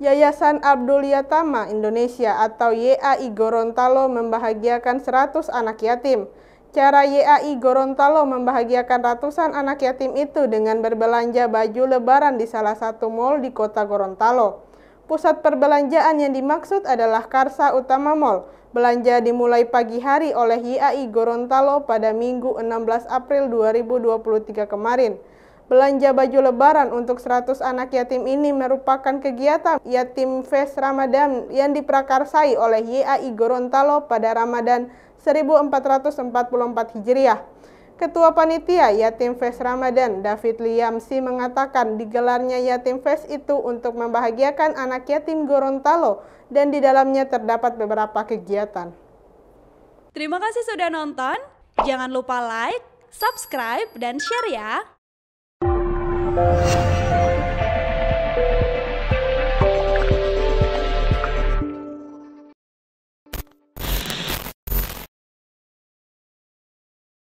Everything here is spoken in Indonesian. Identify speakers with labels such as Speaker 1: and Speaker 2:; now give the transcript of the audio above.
Speaker 1: Yayasan Abdul Yatama Indonesia atau YAI Gorontalo membahagiakan 100 anak yatim. Cara YAI Gorontalo membahagiakan ratusan anak yatim itu dengan berbelanja baju lebaran di salah satu mall di kota Gorontalo. Pusat perbelanjaan yang dimaksud adalah Karsa Utama Mall. Belanja dimulai pagi hari oleh YAI Gorontalo pada Minggu 16 April 2023 kemarin. Belanja baju lebaran untuk 100 anak yatim ini merupakan kegiatan Yatim Fest Ramadan yang diprakarsai oleh YAI Gorontalo pada Ramadan 1444 Hijriah. Ketua Panitia Yatim Fest Ramadan, David Liamsi mengatakan digelarnya Yatim Fest itu untuk membahagiakan anak yatim Gorontalo dan di dalamnya terdapat beberapa kegiatan.
Speaker 2: Terima kasih sudah nonton, jangan lupa like, subscribe, dan share ya! Thank you.